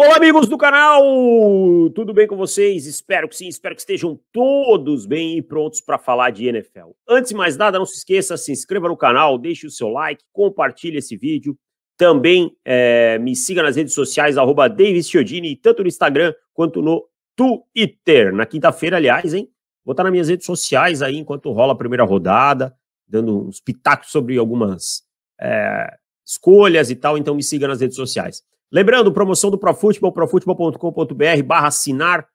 Olá, amigos do canal! Tudo bem com vocês? Espero que sim, espero que estejam todos bem e prontos para falar de NFL. Antes de mais nada, não se esqueça, se inscreva no canal, deixe o seu like, compartilhe esse vídeo. Também é, me siga nas redes sociais, arroba tanto no Instagram quanto no Twitter. Na quinta-feira, aliás, hein? Vou estar nas minhas redes sociais aí enquanto rola a primeira rodada, dando uns pitacos sobre algumas é, escolhas e tal, então me siga nas redes sociais. Lembrando, promoção do Profutbol, profutbol.com.br barra assinar,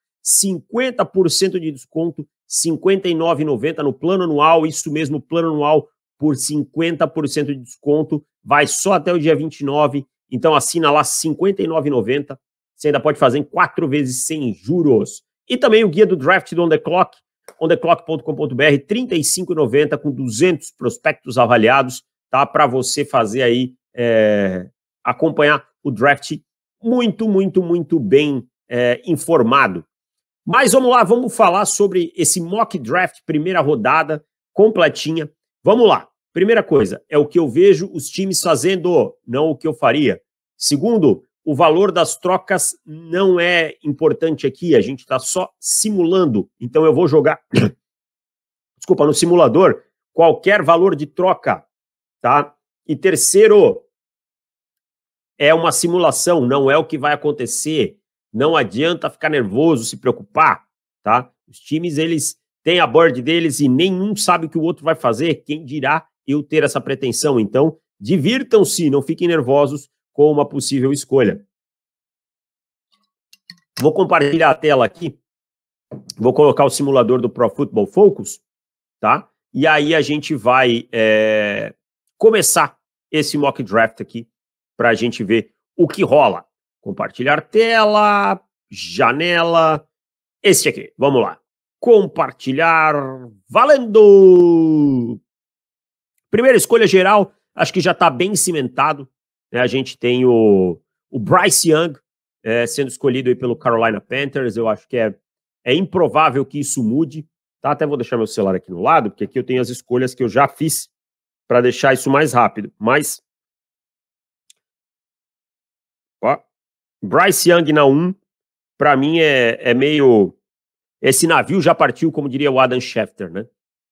50% de desconto, R$ 59,90 no plano anual, isso mesmo, plano anual por 50% de desconto, vai só até o dia 29, então assina lá R$ 59,90, você ainda pode fazer em quatro vezes sem juros. E também o guia do draft do On The Clock, ontheclock.com.br, R$ 35,90 com 200 prospectos avaliados, tá? Para você fazer aí, é, acompanhar o draft muito, muito, muito bem é, informado. Mas vamos lá, vamos falar sobre esse mock draft, primeira rodada, completinha. Vamos lá. Primeira coisa, é o que eu vejo os times fazendo, não o que eu faria. Segundo, o valor das trocas não é importante aqui, a gente está só simulando. Então eu vou jogar, desculpa, no simulador, qualquer valor de troca, tá? E terceiro, é uma simulação, não é o que vai acontecer. Não adianta ficar nervoso, se preocupar, tá? Os times, eles têm a board deles e nenhum sabe o que o outro vai fazer, quem dirá eu ter essa pretensão. Então, divirtam-se, não fiquem nervosos com uma possível escolha. Vou compartilhar a tela aqui. Vou colocar o simulador do Pro Football Focus, tá? E aí a gente vai é, começar esse mock draft aqui para a gente ver o que rola. Compartilhar tela, janela, esse aqui. Vamos lá. Compartilhar, valendo! Primeira escolha geral, acho que já está bem cimentado. Né? A gente tem o, o Bryce Young é, sendo escolhido aí pelo Carolina Panthers. Eu acho que é, é improvável que isso mude. Tá? Até vou deixar meu celular aqui no lado, porque aqui eu tenho as escolhas que eu já fiz para deixar isso mais rápido. Mas Ó. Bryce Young na 1, para mim é, é meio. Esse navio já partiu, como diria o Adam Schefter, né?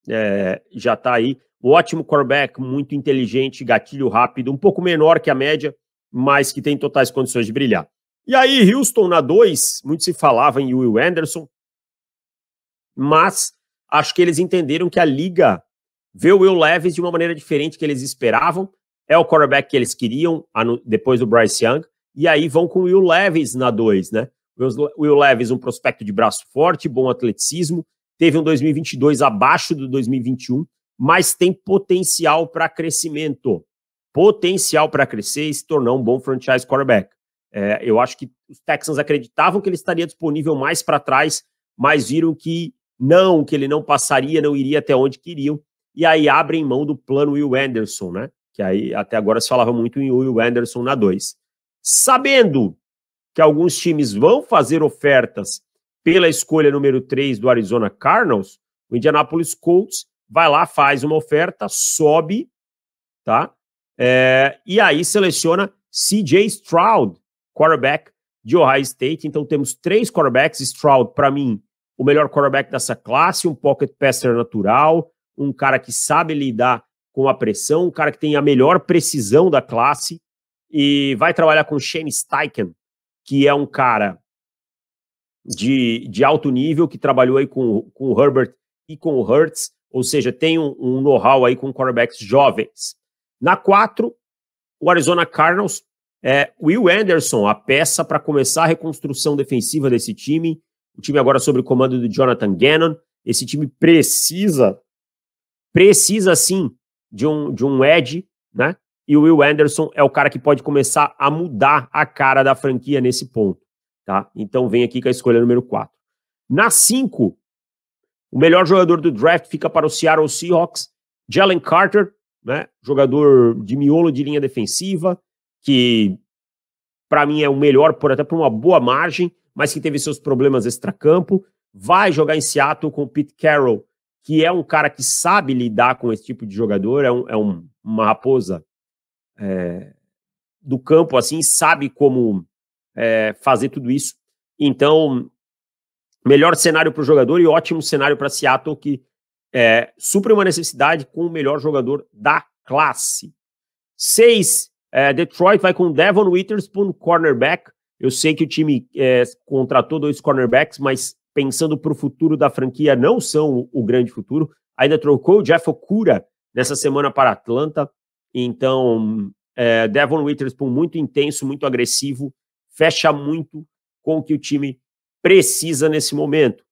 É, já tá aí. Um ótimo quarterback, muito inteligente, gatilho rápido, um pouco menor que a média, mas que tem totais condições de brilhar. E aí, Houston na 2, muito se falava em Will Anderson, mas acho que eles entenderam que a liga vê o Will Levis de uma maneira diferente que eles esperavam. É o quarterback que eles queriam depois do Bryce Young. E aí vão com o Will Levis na 2, né? O Will Levis, um prospecto de braço forte, bom atleticismo, teve um 2022 abaixo do 2021, mas tem potencial para crescimento. Potencial para crescer e se tornar um bom franchise quarterback. É, eu acho que os Texans acreditavam que ele estaria disponível mais para trás, mas viram que não, que ele não passaria, não iria até onde queriam. E aí abrem mão do plano Will Anderson, né? Que aí até agora se falava muito em Will Anderson na 2 sabendo que alguns times vão fazer ofertas pela escolha número 3 do Arizona Cardinals, o Indianapolis Colts vai lá, faz uma oferta, sobe, tá? É, e aí seleciona CJ Stroud, quarterback de Ohio State. Então temos três quarterbacks. Stroud, para mim, o melhor quarterback dessa classe, um pocket passer natural, um cara que sabe lidar com a pressão, um cara que tem a melhor precisão da classe e vai trabalhar com Shane Steichen, que é um cara de, de alto nível, que trabalhou aí com, com o Herbert e com o Hertz, ou seja, tem um, um know-how aí com quarterbacks jovens. Na 4, o Arizona Cardinals, é, Will Anderson, a peça para começar a reconstrução defensiva desse time, o time agora é sob o comando do Jonathan Gannon, esse time precisa, precisa sim de um, de um edge, né? e o Will Anderson é o cara que pode começar a mudar a cara da franquia nesse ponto, tá? Então vem aqui com a escolha número 4. Na 5, o melhor jogador do draft fica para o Seattle Seahawks, Jalen Carter, né? Jogador de miolo de linha defensiva, que para mim é o melhor por até por uma boa margem, mas que teve seus problemas extracampo, vai jogar em Seattle com o Pete Carroll, que é um cara que sabe lidar com esse tipo de jogador, é, um, é um, uma raposa é, do campo, assim, sabe como é, fazer tudo isso. Então, melhor cenário para o jogador e ótimo cenário para Seattle, que é, supre uma necessidade com o melhor jogador da classe. Seis, é, Detroit vai com Devon Witherspoon, cornerback. Eu sei que o time é, contratou dois cornerbacks, mas pensando para o futuro da franquia, não são o grande futuro. Ainda trocou o Jeff Okura nessa semana para Atlanta. Então, é, Devon Witherspoon muito intenso, muito agressivo, fecha muito com o que o time precisa nesse momento.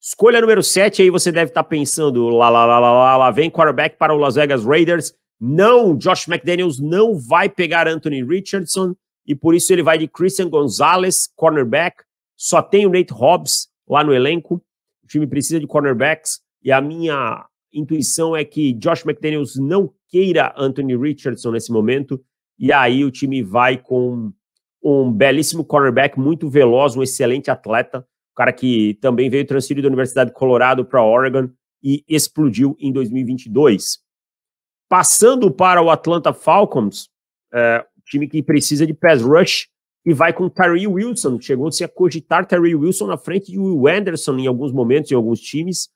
Escolha número 7, aí você deve estar tá pensando, lá, lá, lá, lá, lá, lá, vem quarterback para o Las Vegas Raiders. Não, Josh McDaniels não vai pegar Anthony Richardson e por isso ele vai de Christian Gonzalez, cornerback. Só tem o Nate Hobbs lá no elenco. O time precisa de cornerbacks e a minha intuição é que Josh McDaniels não queira Anthony Richardson nesse momento. E aí o time vai com um belíssimo cornerback, muito veloz, um excelente atleta, um cara que também veio transferido da Universidade de Colorado para Oregon e explodiu em 2022. Passando para o Atlanta Falcons, é, time que precisa de pass rush e vai com Terry Wilson. Chegou-se a cogitar Terry Wilson na frente de Will Anderson em alguns momentos, em alguns times,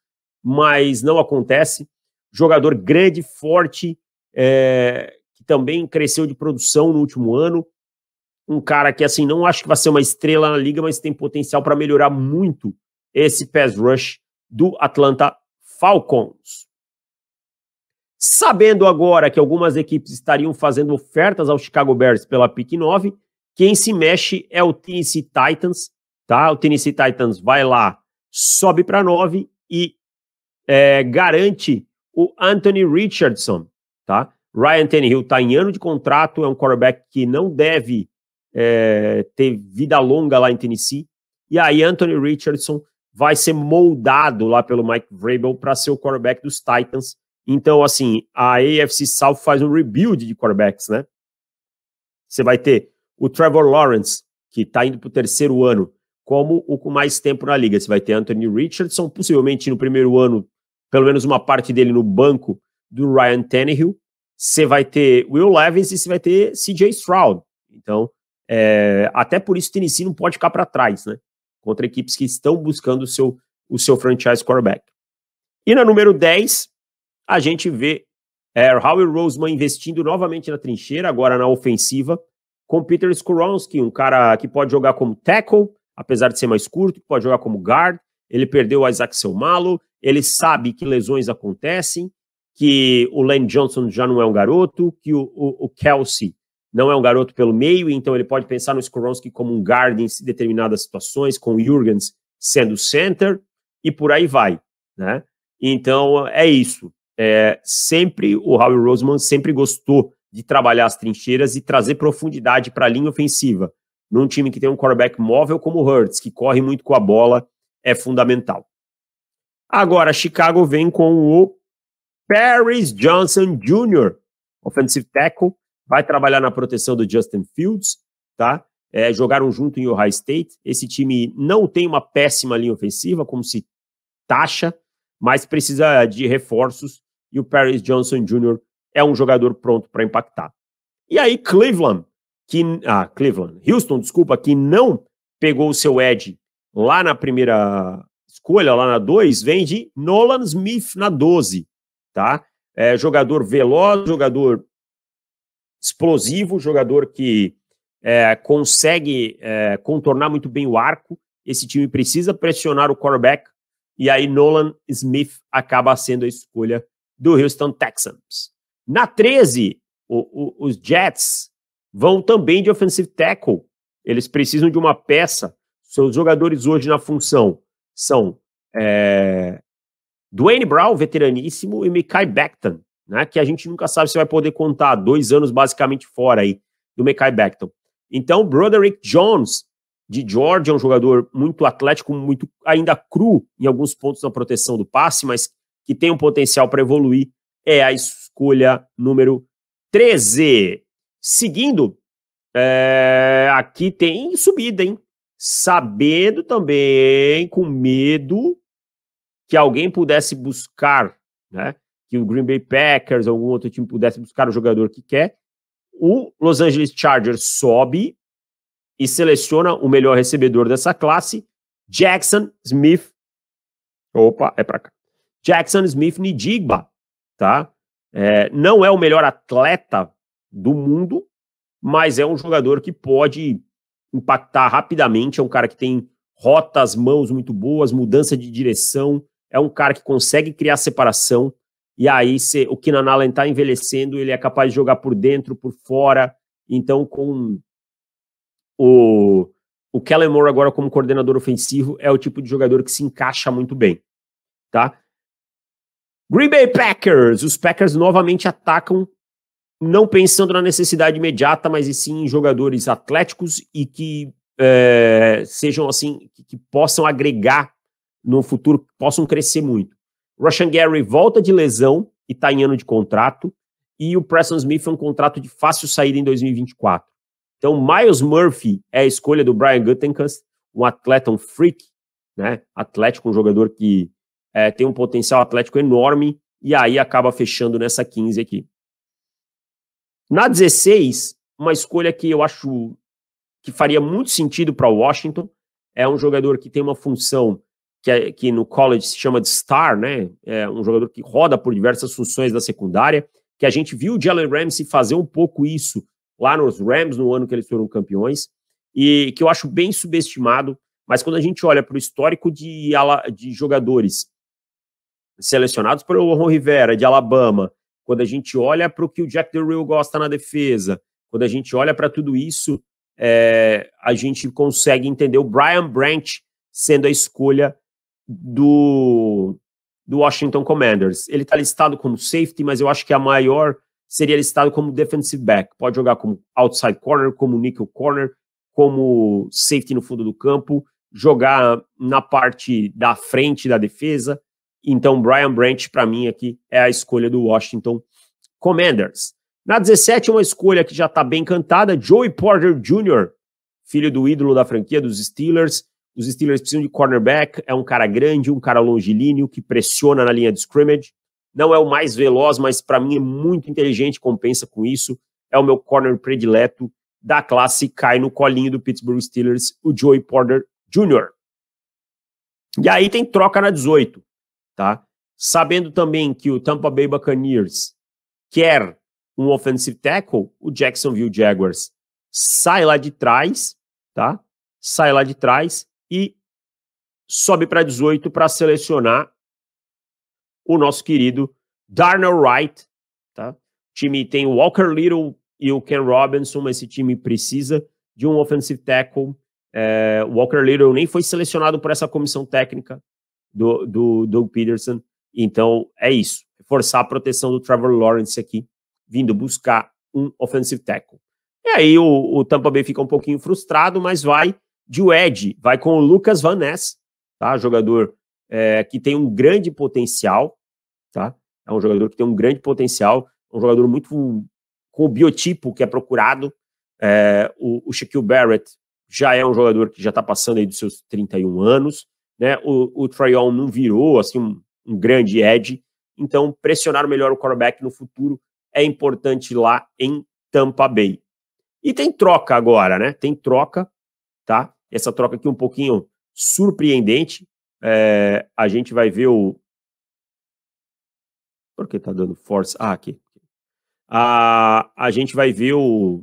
mas não acontece. Jogador grande, forte, é, que também cresceu de produção no último ano. Um cara que, assim, não acho que vai ser uma estrela na liga, mas tem potencial para melhorar muito esse pass rush do Atlanta Falcons. Sabendo agora que algumas equipes estariam fazendo ofertas ao Chicago Bears pela pick 9, quem se mexe é o Tennessee Titans, tá? O Tennessee Titans vai lá, sobe para 9 e é, garante o Anthony Richardson, tá? Ryan Tannehill está em ano de contrato, é um quarterback que não deve é, ter vida longa lá em Tennessee. E aí Anthony Richardson vai ser moldado lá pelo Mike Vrabel para ser o quarterback dos Titans. Então, assim, a AFC South faz um rebuild de quarterbacks, né? Você vai ter o Trevor Lawrence, que está indo para o terceiro ano, como o com mais tempo na liga. Você vai ter Anthony Richardson, possivelmente no primeiro ano, pelo menos uma parte dele no banco do Ryan Tannehill você vai ter Will Levis e você vai ter CJ Stroud. Então, é, até por isso o Tennessee não pode ficar para trás, né? Contra equipes que estão buscando o seu, o seu franchise quarterback. E na número 10, a gente vê é, Howie Roseman investindo novamente na trincheira, agora na ofensiva, com Peter Skoronski, um cara que pode jogar como tackle, apesar de ser mais curto, pode jogar como guard. Ele perdeu o Isaac Selmalo, ele sabe que lesões acontecem, que o Len Johnson já não é um garoto, que o, o, o Kelsey não é um garoto pelo meio, então ele pode pensar no Skoronski como um guard em determinadas situações, com o Jurgens sendo center, e por aí vai, né? Então, é isso. É, sempre, o Howie Roseman sempre gostou de trabalhar as trincheiras e trazer profundidade para a linha ofensiva. Num time que tem um quarterback móvel como o Hurts, que corre muito com a bola, é fundamental. Agora, Chicago vem com o Paris Johnson Jr., offensive tackle, vai trabalhar na proteção do Justin Fields, tá? É, jogaram junto em Ohio State. Esse time não tem uma péssima linha ofensiva, como se taxa, mas precisa de reforços e o Paris Johnson Jr. é um jogador pronto para impactar. E aí Cleveland, que ah, Cleveland, Houston, desculpa, que não pegou o seu edge lá na primeira escolha, lá na 2, vem de Nolan Smith na 12 tá? É, jogador veloz, jogador explosivo, jogador que é, consegue é, contornar muito bem o arco. Esse time precisa pressionar o quarterback e aí Nolan Smith acaba sendo a escolha do Houston Texans. Na 13, o, o, os Jets vão também de offensive tackle. Eles precisam de uma peça. Seus jogadores hoje na função são é, Dwayne Brown, veteraníssimo, e Mekai Becton, né, que a gente nunca sabe se vai poder contar, dois anos basicamente fora aí do Mekai Becton. Então, Broderick Jones, de Georgia, é um jogador muito atlético, muito ainda cru em alguns pontos na proteção do passe, mas que tem um potencial para evoluir, é a escolha número 13. Seguindo, é, aqui tem subida, hein? Sabendo também, com medo que alguém pudesse buscar, né? Que o Green Bay Packers ou algum outro time pudesse buscar o jogador que quer. O Los Angeles Chargers sobe e seleciona o melhor recebedor dessa classe, Jackson Smith. Opa, é para cá. Jackson Smith Nidigba, tá? É, não é o melhor atleta do mundo, mas é um jogador que pode impactar rapidamente. É um cara que tem rotas, mãos muito boas, mudança de direção, é um cara que consegue criar separação, e aí se, o Keenan Allen está envelhecendo, ele é capaz de jogar por dentro, por fora, então com o, o Kellen Moore agora como coordenador ofensivo, é o tipo de jogador que se encaixa muito bem, tá? Green Bay Packers, os Packers novamente atacam não pensando na necessidade imediata, mas e sim em jogadores atléticos e que é, sejam assim, que, possam agregar no futuro possam crescer muito. Russian Gary volta de lesão e está em ano de contrato, e o Preston Smith é um contrato de fácil saída em 2024. Então, Miles Murphy é a escolha do Brian Gutekunst, um atleta, um freak, né? Atlético, um jogador que é, tem um potencial atlético enorme, e aí acaba fechando nessa 15 aqui. Na 16, uma escolha que eu acho que faria muito sentido para o Washington, é um jogador que tem uma função que, é, que no college se chama de star, né? É um jogador que roda por diversas funções da secundária, que a gente viu o Jalen Ramsey fazer um pouco isso lá nos Rams no ano que eles foram campeões, e que eu acho bem subestimado, mas quando a gente olha para o histórico de, de jogadores selecionados pelo Ron Rivera, de Alabama, quando a gente olha para o que o Jack Del gosta na defesa, quando a gente olha para tudo isso, é, a gente consegue entender o Brian Branch sendo a escolha do, do Washington Commanders. Ele está listado como safety, mas eu acho que a maior seria listado como defensive back. Pode jogar como outside corner, como nickel corner, como safety no fundo do campo, jogar na parte da frente da defesa. Então, Brian Branch, para mim, aqui é a escolha do Washington Commanders. Na 17, uma escolha que já está bem cantada, Joey Porter Jr., filho do ídolo da franquia dos Steelers, os Steelers precisam de cornerback, é um cara grande, um cara longilíneo que pressiona na linha de scrimmage. Não é o mais veloz, mas para mim é muito inteligente, compensa com isso. É o meu corner predileto da classe, cai no colinho do Pittsburgh Steelers, o Joey Porter Jr. E aí tem troca na 18, tá? Sabendo também que o Tampa Bay Buccaneers quer um offensive tackle, o Jacksonville Jaguars sai lá de trás, tá? Sai lá de trás e sobe para 18 para selecionar o nosso querido Darnell Wright. Tá? O time tem o Walker Little e o Ken Robinson, mas esse time precisa de um offensive tackle. É, Walker Little nem foi selecionado por essa comissão técnica do, do Doug Peterson. Então, é isso. Forçar a proteção do Trevor Lawrence aqui, vindo buscar um offensive tackle. E aí o, o Tampa Bay fica um pouquinho frustrado, mas vai de Ed vai com o Lucas Van Ness, tá? Jogador é, que tem um grande potencial, tá? É um jogador que tem um grande potencial, um jogador muito com o biotipo que é procurado. É, o, o Shaquille Barrett já é um jogador que já está passando aí dos seus 31 anos, né? O, o Trayon não virou assim um, um grande edge, então pressionar melhor o quarterback no futuro é importante lá em Tampa Bay. E tem troca agora, né? Tem troca, tá? essa troca aqui um pouquinho surpreendente. É, a gente vai ver o. Por que está dando force? Ah, aqui. A, a gente vai ver o.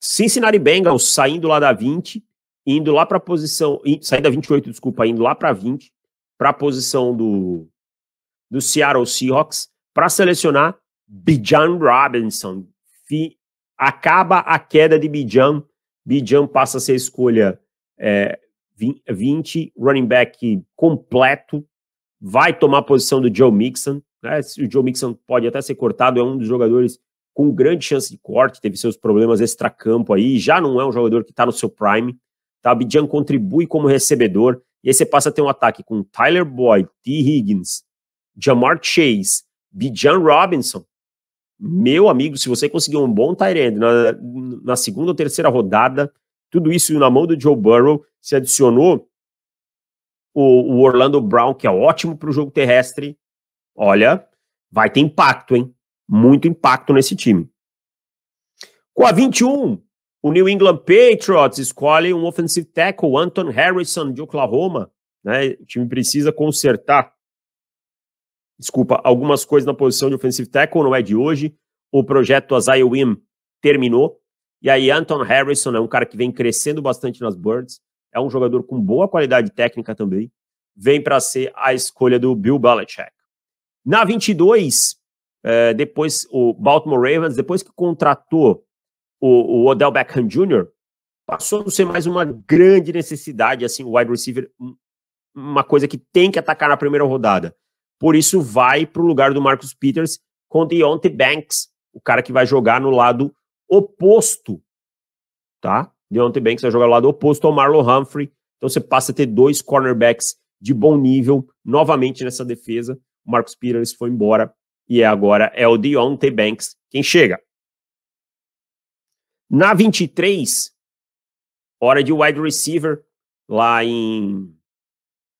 Cincinnati Bengals saindo lá da 20, indo lá para a posição. Saindo da 28, desculpa, indo lá para 20, para a posição do, do Seattle Seahawks, para selecionar Bijan Robinson. Acaba a queda de Bijan Bijan passa a ser a escolha é, 20, running back completo, vai tomar a posição do Joe Mixon. Né? O Joe Mixon pode até ser cortado, é um dos jogadores com grande chance de corte, teve seus problemas extra campo aí, já não é um jogador que está no seu prime. Tá? O Bijan contribui como recebedor, e aí você passa a ter um ataque com Tyler Boyd, T. Higgins, Jamar Chase, Bijan Robinson, meu amigo, se você conseguir um bom Tyrande na, na segunda ou terceira rodada, tudo isso na mão do Joe Burrow, se adicionou o, o Orlando Brown, que é ótimo para o jogo terrestre, olha, vai ter impacto, hein? Muito impacto nesse time. Com a 21, o New England Patriots escolhe um offensive tackle, Anton Harrison, de Oklahoma. Né? O time precisa consertar desculpa, algumas coisas na posição de offensive tackle, não é de hoje. O projeto Isaiah Wim terminou. E aí, Anton Harrison é um cara que vem crescendo bastante nas Birds. É um jogador com boa qualidade técnica também. Vem para ser a escolha do Bill Belichick. Na 22, eh, depois o Baltimore Ravens, depois que contratou o, Odell Beckham Jr., passou a ser mais uma grande necessidade, assim, o wide receiver, uma coisa que tem que atacar na primeira rodada por isso vai para o lugar do Marcus Peters com Deontay Banks, o cara que vai jogar no lado oposto, tá? Deontay Banks vai jogar no lado oposto ao Marlon Humphrey, então você passa a ter dois cornerbacks de bom nível novamente nessa defesa. O Marcus Peters foi embora e é agora é o Deontay Banks quem chega. Na 23, hora de wide receiver lá em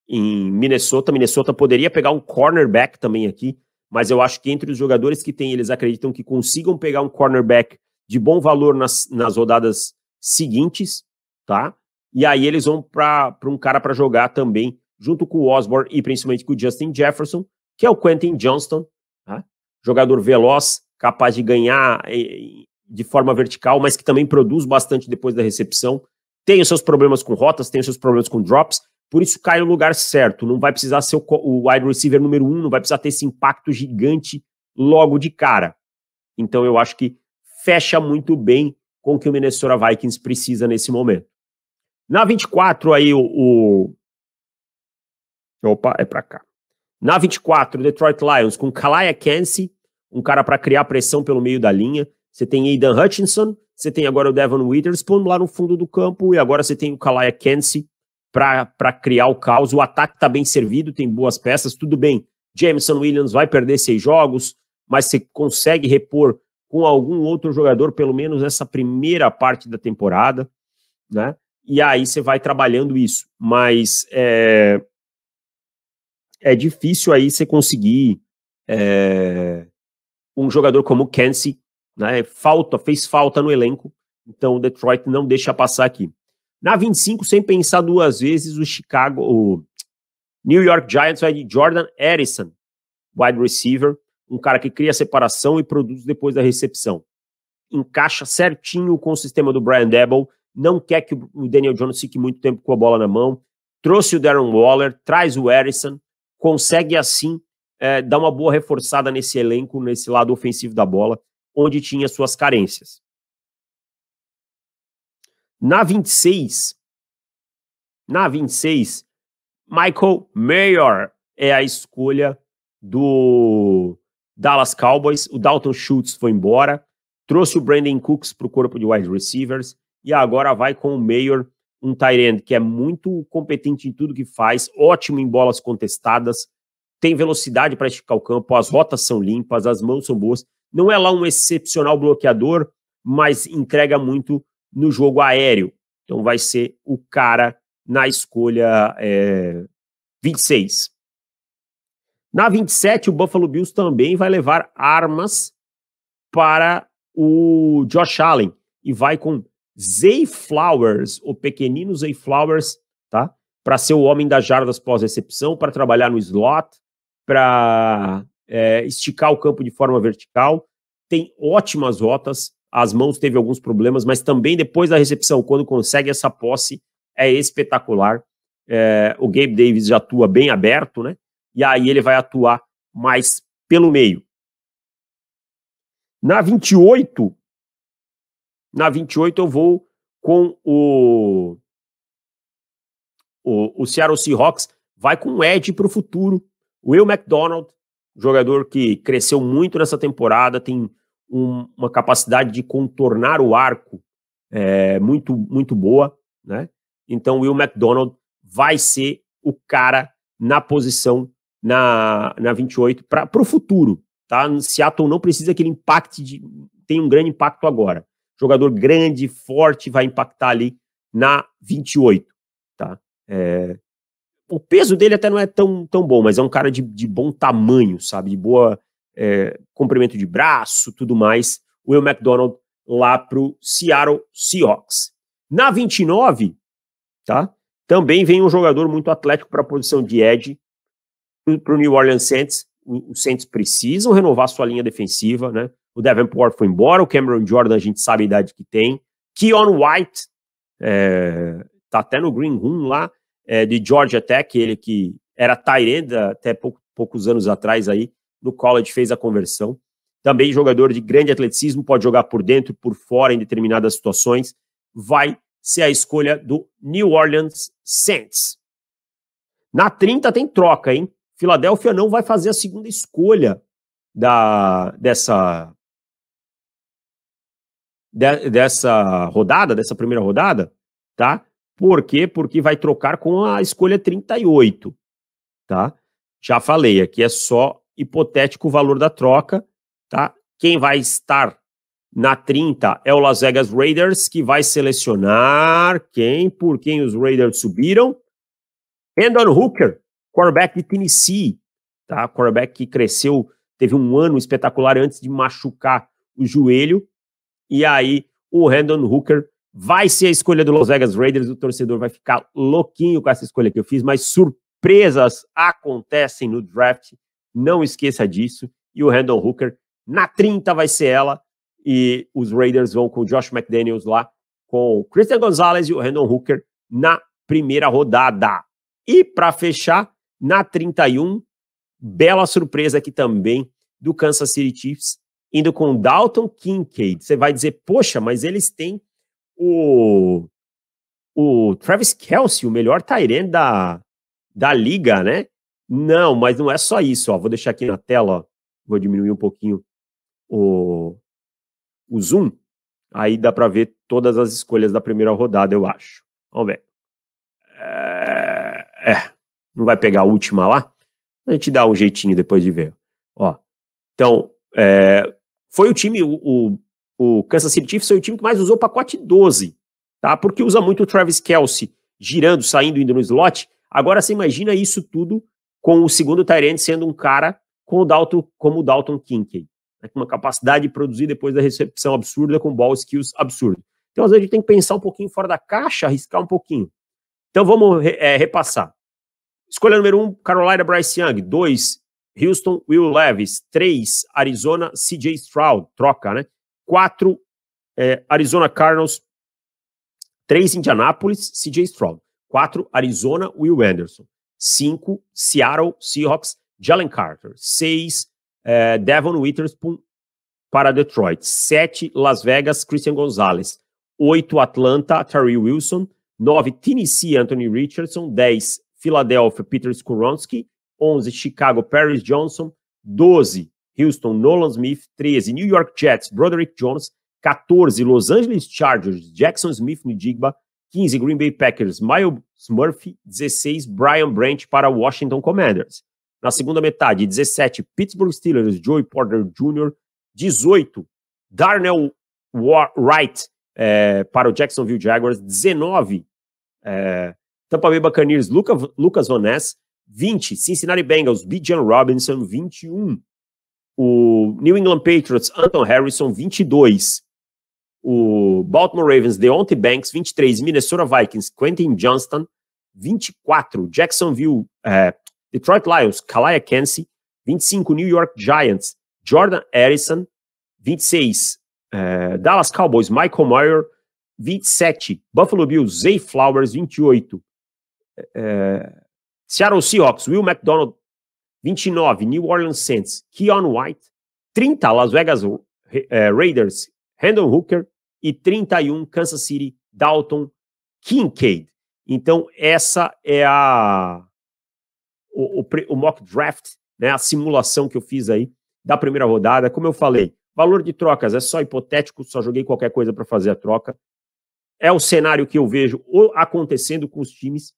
em Minnesota. Minnesota poderia pegar um cornerback também aqui, mas eu acho que entre os jogadores que tem, eles acreditam que consigam pegar um cornerback de bom valor nas, nas rodadas seguintes, tá? E aí eles vão para um cara para jogar também, junto com o Osborne e principalmente com o Justin Jefferson, que é o Quentin Johnston, tá? jogador veloz, capaz de ganhar eh, de forma vertical, mas que também produz bastante depois da recepção. Tem os seus problemas com rotas, tem os seus problemas com drops, por isso cai no lugar certo. Não vai precisar ser o, o wide receiver número um, não vai precisar ter esse impacto gigante logo de cara. Então eu acho que fecha muito bem com o que o Minnesota Vikings precisa nesse momento. Na 24, aí o. o... Opa, é para cá. Na 24, Detroit Lions com Kalaya Kensi, um cara para criar pressão pelo meio da linha. Você tem Aidan Hutchinson, você tem agora o Devon Witherspoon lá no fundo do campo, e agora você tem o Kalaya Kensi, para criar o caos. O ataque está bem servido, tem boas peças, tudo bem. Jameson Williams vai perder seis jogos, mas você consegue repor com algum outro jogador, pelo menos essa primeira parte da temporada, né? E aí você vai trabalhando isso. Mas é, é difícil aí você conseguir é, um jogador como o Kenzie, né? Falta, fez falta no elenco, então o Detroit não deixa passar aqui. Na 25, sem pensar duas vezes, o Chicago, o New York Giants vai de Jordan Harrison, wide receiver, um cara que cria separação e produz depois da recepção. Encaixa certinho com o sistema do Brian Debble, não quer que o Daniel Jones fique muito tempo com a bola na mão. Trouxe o Darren Waller, traz o Harrison, consegue assim é, dar uma boa reforçada nesse elenco, nesse lado ofensivo da bola, onde tinha suas carências. Na 26, na 26, Michael Mayer é a escolha do Dallas Cowboys. O Dalton Schultz foi embora, trouxe o Brandon Cooks para o corpo de wide receivers e agora vai com o Mayer, um tight end que é muito competente em tudo que faz, ótimo em bolas contestadas, tem velocidade para esticar o campo, as rotas são limpas, as mãos são boas. Não é lá um excepcional bloqueador, mas entrega muito no jogo aéreo. Então vai ser o cara na escolha é, 26. Na 27, o Buffalo Bills também vai levar armas para o Josh Allen e vai com Zay Flowers, o pequenino Zay Flowers, tá? Para ser o homem das jardas pós-recepção, para trabalhar no slot, para é, esticar o campo de forma vertical. Tem ótimas rotas, as mãos teve alguns problemas, mas também depois da recepção, quando consegue essa posse, é espetacular. É, o Gabe Davis já atua bem aberto, né? E aí ele vai atuar mais pelo meio. Na 28, na 28 eu vou com o o, o Seattle Seahawks vai com o Ed para o futuro. Will McDonald, jogador que cresceu muito nessa temporada, tem um, uma capacidade de contornar o arco é, muito, muito boa, né? Então, Will McDonald vai ser o cara na posição na, na 28 para o futuro, tá? Seattle não precisa que ele impacte, de, tem um grande impacto agora. Jogador grande, forte, vai impactar ali na 28, tá? É, o peso dele até não é tão, tão bom, mas é um cara de, de bom tamanho, sabe? De boa é, comprimento de braço, tudo mais. O Will McDonald lá pro Seattle Seahawks. Na 29, tá? Também vem um jogador muito atlético para a posição de edge para o New Orleans Saints. Os Saints precisam renovar sua linha defensiva, né? O Davenport foi embora, o Cameron Jordan a gente sabe a idade que tem. Keon White é, tá até no Green Room lá é, de Georgia Tech, ele que era Tyrande até poucos anos atrás aí, no college fez a conversão. Também jogador de grande atleticismo, pode jogar por dentro, por fora em determinadas situações. Vai ser a escolha do New Orleans Saints. Na 30 tem troca, hein? Filadélfia não vai fazer a segunda escolha da dessa de, dessa rodada, dessa primeira rodada, tá? Por quê? Porque vai trocar com a escolha 38, tá? Já falei, aqui é só hipotético valor da troca, tá? Quem vai estar na 30 é o Las Vegas Raiders, que vai selecionar quem, por quem os Raiders subiram. Endon Hooker, quarterback de Tennessee, tá? Quarterback que cresceu, teve um ano espetacular antes de machucar o joelho. E aí, o Randon Hooker vai ser a escolha do Las Vegas Raiders. O torcedor vai ficar louquinho com essa escolha que eu fiz, mas surpresas acontecem no draft. Não esqueça disso. E o Randall Hooker, na 30 vai ser ela. E os Raiders vão com o Josh McDaniels lá, com o Christian Gonzalez e o Randall Hooker na primeira rodada. E para fechar, na 31, bela surpresa aqui também do Kansas City Chiefs, indo com Dalton Kincaid. Você vai dizer, poxa, mas eles têm o, o Travis Kelsey, o melhor Tyrant da, da liga, né? Não, mas não é só isso. Ó. Vou deixar aqui na tela, ó. vou diminuir um pouquinho o, o zoom. Aí dá para ver todas as escolhas da primeira rodada, eu acho. Vamos ver. É, é, não vai pegar a última lá? A gente dá um jeitinho depois de ver. Ó, então, é, foi o time, o, o, o Kansas City Chiefs foi o time que mais usou o pacote 12, tá? Porque usa muito o Travis Kelsey girando, saindo, indo no slot. Agora você imagina isso tudo com o segundo Tyrande sendo um cara com o Dalton, como o Dalton Kincaid, né, com uma capacidade de produzir depois da recepção absurda, com ball skills absurdo. Então, às vezes, a gente tem que pensar um pouquinho fora da caixa, arriscar um pouquinho. Então, vamos é, repassar. Escolha número 1, um, Carolina Bryce Young. 2, Houston Will Levis. 3, Arizona CJ Stroud. Troca, né? 4, é, Arizona Cardinals. 3, Indianapolis CJ Stroud. 4, Arizona Will Anderson. 5, Seattle Seahawks, Jalen Carter. 6, eh, é, Devon Witherspoon para Detroit. 7, Las Vegas, Christian Gonzalez. 8, Atlanta, Terry Wilson. 9, Tennessee, Anthony Richardson. 10, Philadelphia, Peter Skoronsky. 11, Chicago, Paris Johnson. 12, Houston, Nolan Smith. 13, New York Jets, Broderick Jones. 14, Los Angeles Chargers, Jackson Smith Nidigba. 15, Green Bay Packers, Miles Murphy, 16, Brian Branch para Washington Commanders. Na segunda metade, 17, Pittsburgh Steelers, Joey Porter Jr., 18, Darnell Wright é, para o Jacksonville Jaguars, 19, é, eh, Tampa Bay Buccaneers, Luca, Lucas Van Ness, 20, Cincinnati Bengals, Bijan Robinson, 21, o New England Patriots, Anton Harrison, 22, o Baltimore Ravens, Deontay Banks, 23, Minnesota Vikings, Quentin Johnston, 24, Jacksonville, é, Detroit Lions, Kalaya Kensi 25, New York Giants, Jordan Harrison, 26, é, Dallas Cowboys, Michael Mayer, 27, Buffalo Bills, Zay Flowers, 28, é, é, Seattle Seahawks, Will McDonald, 29, New Orleans Saints, Keon White, 30, Las Vegas é, Raiders, Randall Hooker, e 31 Kansas City Dalton Kincaid. Então, essa é a o, o, o, mock draft, né, a simulação que eu fiz aí da primeira rodada. Como eu falei, valor de trocas é só hipotético, só joguei qualquer coisa para fazer a troca. É o cenário que eu vejo acontecendo com os times,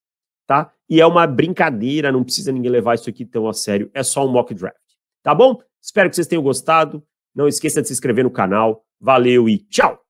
tá? E é uma brincadeira, não precisa ninguém levar isso aqui tão a sério, é só um mock draft. Tá bom? Espero que vocês tenham gostado. Não esqueça de se inscrever no canal. Valeu e tchau!